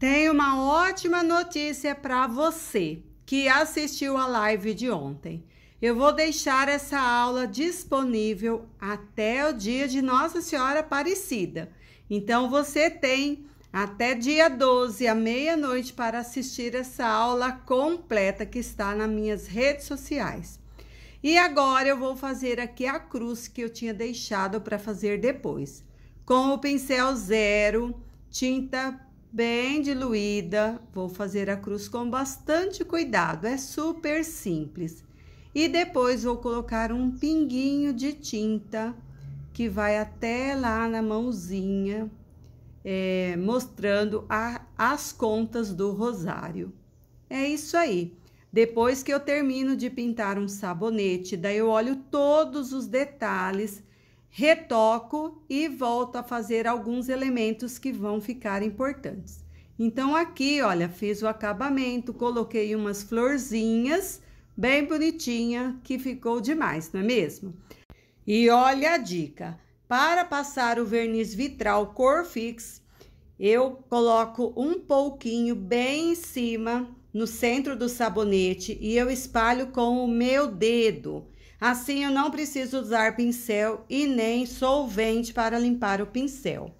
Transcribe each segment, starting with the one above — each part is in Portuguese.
Tenho uma ótima notícia para você que assistiu a live de ontem. Eu vou deixar essa aula disponível até o dia de Nossa Senhora Aparecida. Então você tem até dia 12 à meia-noite para assistir essa aula completa que está nas minhas redes sociais. E agora eu vou fazer aqui a cruz que eu tinha deixado para fazer depois. Com o pincel zero, tinta bem diluída. Vou fazer a cruz com bastante cuidado, é super simples. E depois vou colocar um pinguinho de tinta que vai até lá na mãozinha, é, mostrando a, as contas do rosário. É isso aí. Depois que eu termino de pintar um sabonete, daí eu olho todos os detalhes retoco e volto a fazer alguns elementos que vão ficar importantes. Então, aqui, olha, fiz o acabamento, coloquei umas florzinhas bem bonitinha, que ficou demais, não é mesmo? E olha a dica, para passar o verniz vitral cor fix, eu coloco um pouquinho bem em cima, no centro do sabonete, e eu espalho com o meu dedo. Assim, eu não preciso usar pincel e nem solvente para limpar o pincel.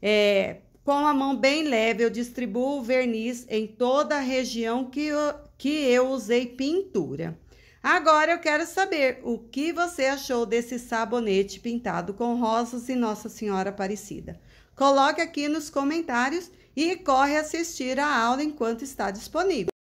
É, com a mão bem leve, eu distribuo o verniz em toda a região que eu, que eu usei pintura. Agora eu quero saber o que você achou desse sabonete pintado com rosas e Nossa Senhora Aparecida. Coloque aqui nos comentários e corre assistir a aula enquanto está disponível.